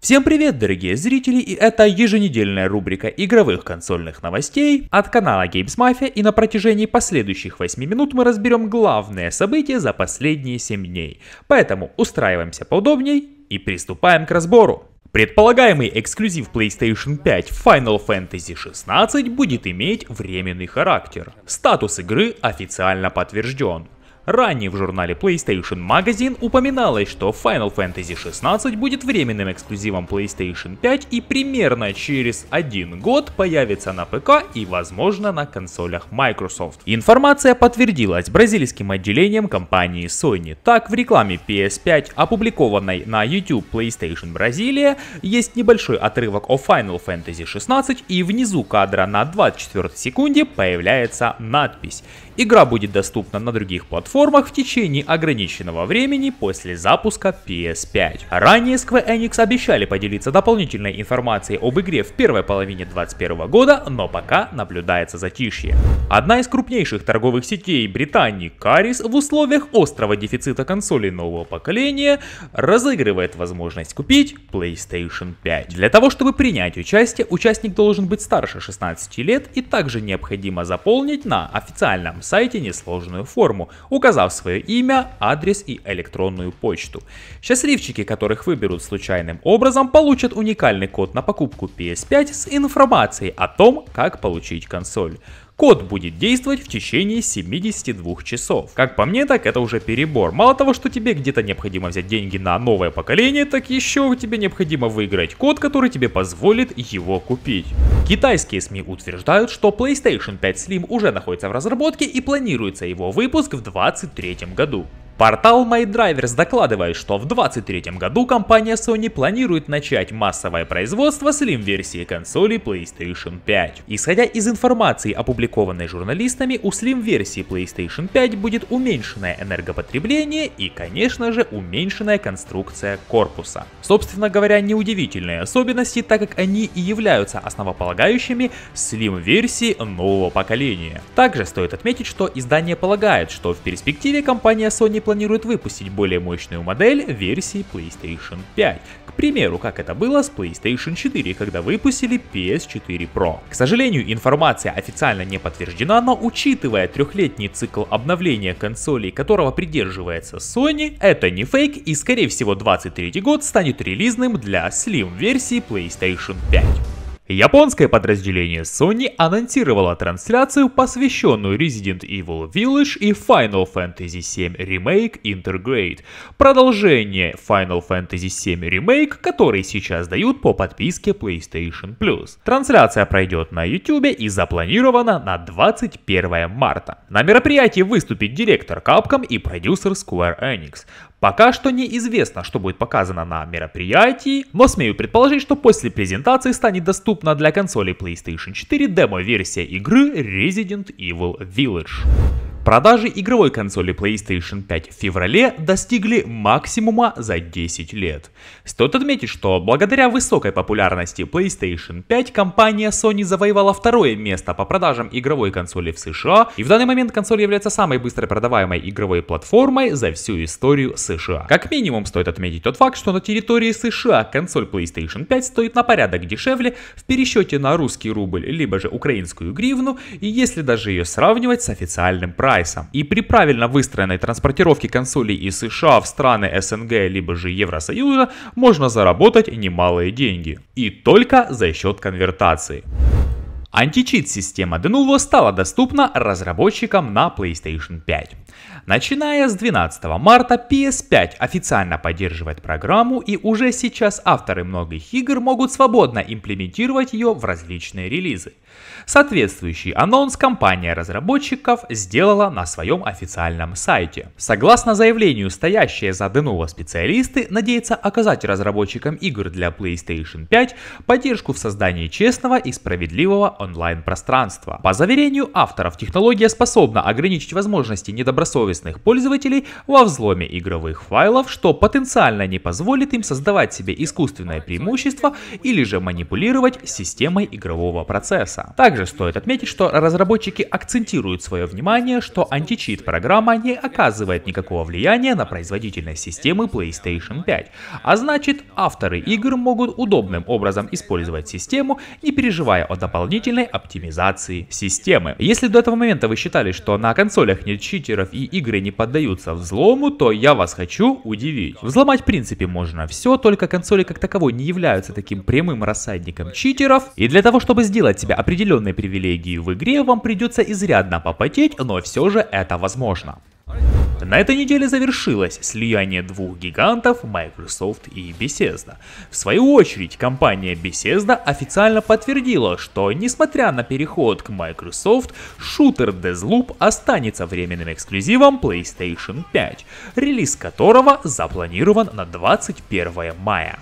Всем привет, дорогие зрители, и это еженедельная рубрика игровых консольных новостей от канала Games Mafia, и на протяжении последующих 8 минут мы разберем главные события за последние 7 дней. Поэтому устраиваемся поудобней и приступаем к разбору. Предполагаемый эксклюзив PlayStation 5 Final Fantasy XVI будет иметь временный характер. Статус игры официально подтвержден. Ранее в журнале PlayStation Magazine упоминалось, что Final Fantasy XVI будет временным эксклюзивом PlayStation 5 и примерно через один год появится на ПК и, возможно, на консолях Microsoft. Информация подтвердилась бразильским отделением компании Sony. Так, в рекламе PS5, опубликованной на YouTube PlayStation Бразилия, есть небольшой отрывок о Final Fantasy XVI и внизу кадра на 24 секунде появляется надпись. Игра будет доступна на других платформах платформах в течение ограниченного времени после запуска PS5. Ранее Square Enix обещали поделиться дополнительной информацией об игре в первой половине 2021 года, но пока наблюдается затишье. Одна из крупнейших торговых сетей Британии Caris в условиях острого дефицита консолей нового поколения разыгрывает возможность купить PlayStation 5. Для того, чтобы принять участие, участник должен быть старше 16 лет и также необходимо заполнить на официальном сайте несложную форму, указав свое имя, адрес и электронную почту. Счастливчики, которых выберут случайным образом, получат уникальный код на покупку PS5 с информацией о том, как получить консоль код будет действовать в течение 72 часов. Как по мне, так это уже перебор. Мало того, что тебе где-то необходимо взять деньги на новое поколение, так еще тебе необходимо выиграть код, который тебе позволит его купить. Китайские СМИ утверждают, что PlayStation 5 Slim уже находится в разработке и планируется его выпуск в 2023 году. Портал MyDrivers докладывает, что в 2023 году компания Sony планирует начать массовое производство Slim-версии консоли PlayStation 5. Исходя из информации, опубликованной журналистами, у Slim-версии PlayStation 5 будет уменьшенное энергопотребление и, конечно же, уменьшенная конструкция корпуса. Собственно говоря, неудивительные особенности, так как они и являются основополагающими Slim-версии нового поколения. Также стоит отметить, что издание полагает, что в перспективе компания Sony планирует выпустить более мощную модель версии PlayStation 5. К примеру, как это было с PlayStation 4, когда выпустили PS4 Pro. К сожалению, информация официально не подтверждена, но учитывая трехлетний цикл обновления консолей, которого придерживается Sony, это не фейк и скорее всего 23 год станет релизным для Slim версии PlayStation 5. Японское подразделение Sony анонсировало трансляцию, посвященную Resident Evil Village и Final Fantasy VII Remake Intergrade. Продолжение Final Fantasy VII Remake, который сейчас дают по подписке PlayStation Plus. Трансляция пройдет на YouTube и запланирована на 21 марта. На мероприятии выступит директор Capcom и продюсер Square Enix. Пока что неизвестно, что будет показано на мероприятии, но смею предположить, что после презентации станет доступна для консолей PlayStation 4 демо-версия игры Resident Evil Village. Продажи игровой консоли PlayStation 5 в феврале достигли максимума за 10 лет. Стоит отметить, что благодаря высокой популярности PlayStation 5 компания Sony завоевала второе место по продажам игровой консоли в США, и в данный момент консоль является самой быстро продаваемой игровой платформой за всю историю США. Как минимум стоит отметить тот факт, что на территории США консоль PlayStation 5 стоит на порядок дешевле в пересчете на русский рубль либо же украинскую гривну, и если даже ее сравнивать с официальным правом прайсом. И при правильно выстроенной транспортировке консолей из США в страны СНГ либо же Евросоюза можно заработать немалые деньги. И только за счет конвертации. Античит-система Denuvo стала доступна разработчикам на PlayStation 5. Начиная с 12 марта PS5 официально поддерживает программу и уже сейчас авторы многих игр могут свободно имплементировать ее в различные релизы. Соответствующий анонс компания разработчиков сделала на своем официальном сайте. Согласно заявлению, стоящие за Denuvo специалисты надеются оказать разработчикам игр для PlayStation 5 поддержку в создании честного и справедливого онлайн-пространства. По заверению авторов, технология способна ограничить возможности недобросовестных недобросовестных пользователей во взломе игровых файлов, что потенциально не позволит им создавать себе искусственное преимущество или же манипулировать системой игрового процесса. Также стоит отметить, что разработчики акцентируют свое внимание, что античит-программа не оказывает никакого влияния на производительность системы PlayStation 5, а значит авторы игр могут удобным образом использовать систему, не переживая о дополнительной оптимизации системы. Если до этого момента вы считали, что на консолях нет читеров и игры не поддаются взлому, то я вас хочу удивить. Взломать в принципе можно все, только консоли как таковой не являются таким прямым рассадником читеров. И для того, чтобы сделать себе определенные привилегии в игре, вам придется изрядно попотеть, но все же это возможно. На этой неделе завершилось слияние двух гигантов Microsoft и Bethesda. В свою очередь, компания Bethesda официально подтвердила, что несмотря на переход к Microsoft, шутер Deathloop останется временным эксклюзивом PlayStation 5, релиз которого запланирован на 21 мая.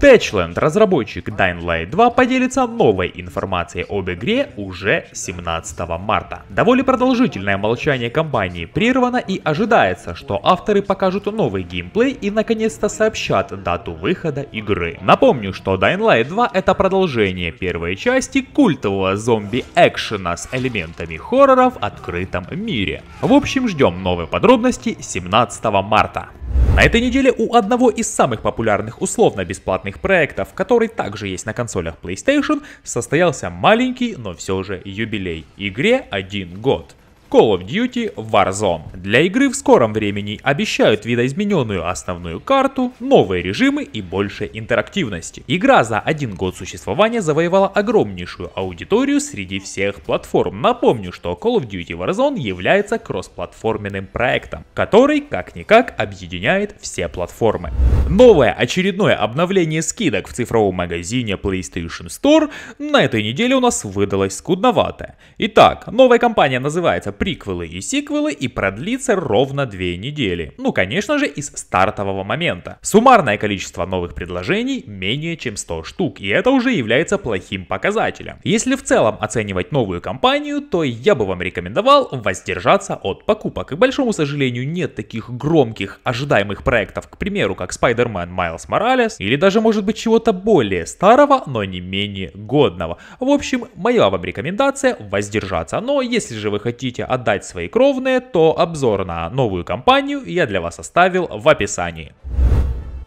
Techland, разработчик Dying Light 2, поделится новой информацией об игре уже 17 марта. Довольно продолжительное молчание компании прервано и ожидается, что авторы покажут новый геймплей и наконец-то сообщат дату выхода игры. Напомню, что Dying Light 2 это продолжение первой части культового зомби-экшена с элементами хоррора в открытом мире. В общем, ждем новые подробности 17 марта. На этой неделе у одного из самых популярных условно-бесплатных проектов, который также есть на консолях PlayStation, состоялся маленький, но все же юбилей игре один год. Call of Duty Warzone. Для игры в скором времени обещают видоизмененную основную карту, новые режимы и больше интерактивности. Игра за один год существования завоевала огромнейшую аудиторию среди всех платформ. Напомню, что Call of Duty Warzone является кроссплатформенным проектом, который как-никак объединяет все платформы. Новое очередное обновление скидок в цифровом магазине PlayStation Store на этой неделе у нас выдалось скудноватое. Итак, новая компания называется приквелы и сиквелы и продлится ровно две недели. Ну, конечно же, из стартового момента. Суммарное количество новых предложений менее чем 100 штук, и это уже является плохим показателем. Если в целом оценивать новую компанию, то я бы вам рекомендовал воздержаться от покупок. к большому сожалению, нет таких громких ожидаемых проектов, к примеру, как Spider-Man Miles Morales, или даже, может быть, чего-то более старого, но не менее годного. В общем, моя вам рекомендация воздержаться. Но если же вы хотите отдать свои кровные, то обзор на новую компанию я для вас оставил в описании.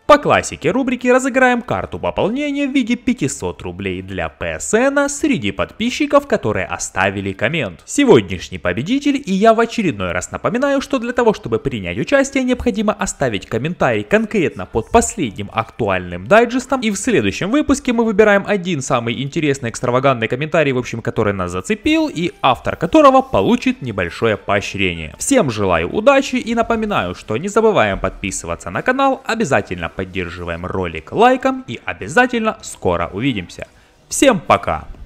По классике рубрики разыграем карту пополнения в виде 500 рублей для ПСН среди подписчиков, которые оставили коммент. Сегодняшний победитель, и я в очередной раз напоминаю, что для того, чтобы принять участие, необходимо оставить комментарий конкретно под последним актуальным дайджестом, и в следующем выпуске мы выбираем один самый интересный экстравагантный комментарий, в общем, который нас зацепил, и автор которого получит небольшое поощрение. Всем желаю удачи и напоминаю, что не забываем подписываться на канал, обязательно поддерживаем ролик лайком и обязательно скоро увидимся. Всем пока!